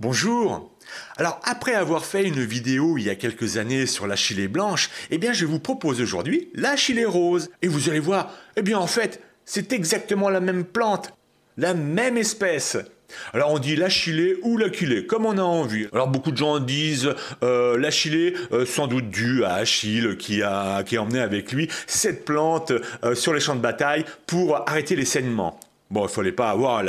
Bonjour Alors après avoir fait une vidéo il y a quelques années sur la blanche, eh bien je vous propose aujourd'hui la rose. Et vous allez voir, eh bien en fait, c'est exactement la même plante, la même espèce. Alors on dit l'achillée ou l'aculée, comme on a envie. Alors beaucoup de gens disent euh, l'achillée, euh, sans doute dû à Achille qui a, emmené avec lui cette plante euh, sur les champs de bataille pour arrêter les saignements. Bon, il fallait pas avoir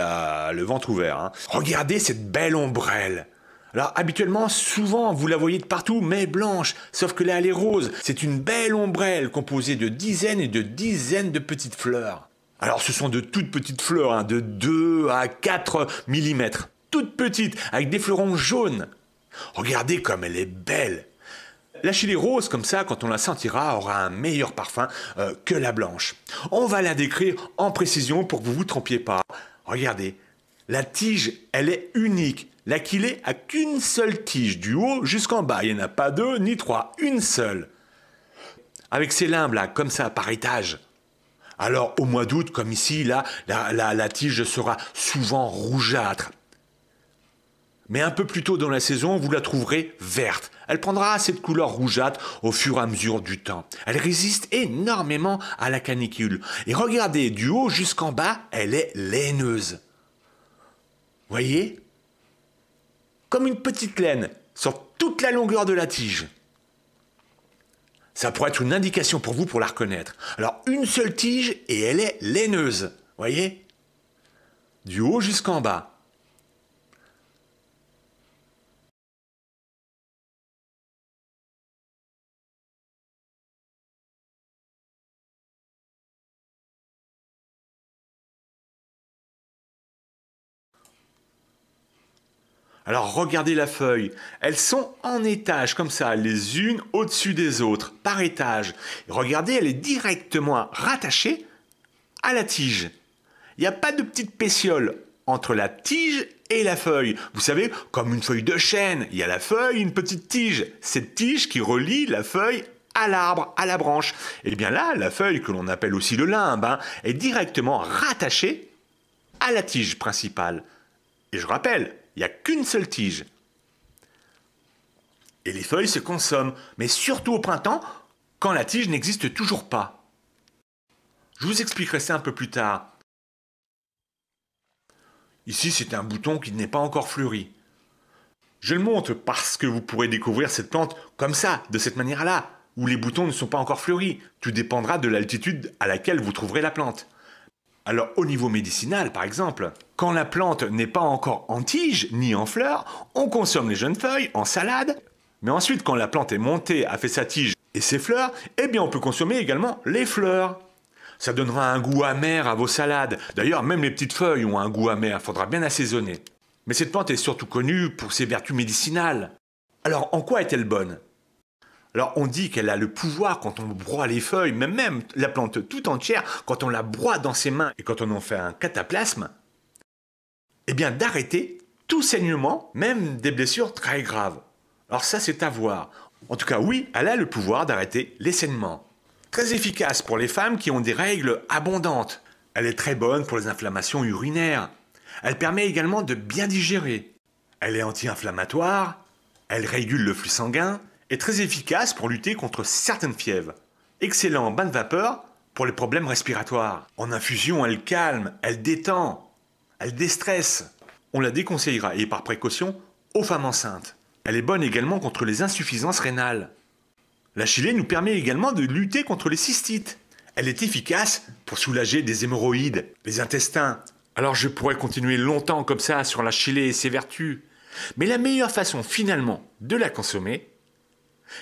le ventre ouvert. Hein. Regardez cette belle ombrelle. Alors habituellement, souvent, vous la voyez de partout, mais blanche, sauf que là, elle est rose. C'est une belle ombrelle composée de dizaines et de dizaines de petites fleurs. Alors ce sont de toutes petites fleurs, hein, de 2 à 4 mm, toutes petites, avec des fleurons jaunes. Regardez comme elle est belle. La chili rose, comme ça, quand on la sentira, aura un meilleur parfum euh, que la blanche. On va la décrire en précision pour que vous ne vous trompiez pas. Regardez, la tige, elle est unique. L'aquilée a qu'une seule tige, du haut jusqu'en bas. Il n'y en a pas deux ni trois, une seule. Avec ses limbes, là, comme ça, par étage. Alors, au mois d'août, comme ici, là, la tige sera souvent rougeâtre. Mais un peu plus tôt dans la saison, vous la trouverez verte, elle prendra cette couleur rougeâtre au fur et à mesure du temps. Elle résiste énormément à la canicule. Et regardez, du haut jusqu'en bas, elle est laineuse. Voyez Comme une petite laine sur toute la longueur de la tige. Ça pourrait être une indication pour vous pour la reconnaître. Alors une seule tige et elle est laineuse. Voyez Du haut jusqu'en bas. Alors regardez la feuille, elles sont en étage comme ça, les unes au-dessus des autres, par étage. Regardez, elle est directement rattachée à la tige. Il n'y a pas de petite pétiole entre la tige et la feuille. Vous savez, comme une feuille de chêne, il y a la feuille, une petite tige. Cette tige qui relie la feuille à l'arbre, à la branche. Et eh bien là, la feuille que l'on appelle aussi le limbe hein, est directement rattachée à la tige principale. Et je rappelle, il n'y a qu'une seule tige. Et les feuilles se consomment, mais surtout au printemps, quand la tige n'existe toujours pas. Je vous expliquerai ça un peu plus tard. Ici, c'est un bouton qui n'est pas encore fleuri. Je le montre parce que vous pourrez découvrir cette plante comme ça, de cette manière-là, où les boutons ne sont pas encore fleuris. Tout dépendra de l'altitude à laquelle vous trouverez la plante. Alors au niveau médicinal, par exemple, quand la plante n'est pas encore en tige ni en fleur, on consomme les jeunes feuilles en salade. Mais ensuite, quand la plante est montée, a fait sa tige et ses fleurs, eh bien on peut consommer également les fleurs. Ça donnera un goût amer à vos salades. D'ailleurs, même les petites feuilles ont un goût amer, faudra bien assaisonner. Mais cette plante est surtout connue pour ses vertus médicinales. Alors, en quoi est-elle bonne alors on dit qu'elle a le pouvoir quand on broie les feuilles, mais même la plante toute entière, quand on la broie dans ses mains et quand on en fait un cataplasme, eh d'arrêter tout saignement, même des blessures très graves. Alors ça, c'est à voir. En tout cas, oui, elle a le pouvoir d'arrêter les saignements. Très efficace pour les femmes qui ont des règles abondantes. Elle est très bonne pour les inflammations urinaires. Elle permet également de bien digérer. Elle est anti-inflammatoire, elle régule le flux sanguin et très efficace pour lutter contre certaines fièvres. Excellent en bain de vapeur pour les problèmes respiratoires. En infusion, elle calme, elle détend, elle déstresse. On la déconseillera, et par précaution, aux femmes enceintes. Elle est bonne également contre les insuffisances rénales. La chilée nous permet également de lutter contre les cystites. Elle est efficace pour soulager des hémorroïdes, les intestins. Alors je pourrais continuer longtemps comme ça sur la chilée et ses vertus. Mais la meilleure façon finalement de la consommer,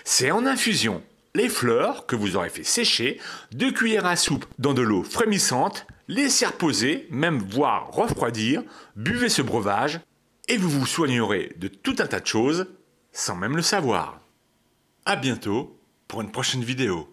c'est en infusion. Les fleurs que vous aurez fait sécher, deux cuillères à soupe dans de l'eau frémissante, Laissez reposer, même voire refroidir, buvez ce breuvage et vous vous soignerez de tout un tas de choses sans même le savoir. A bientôt pour une prochaine vidéo.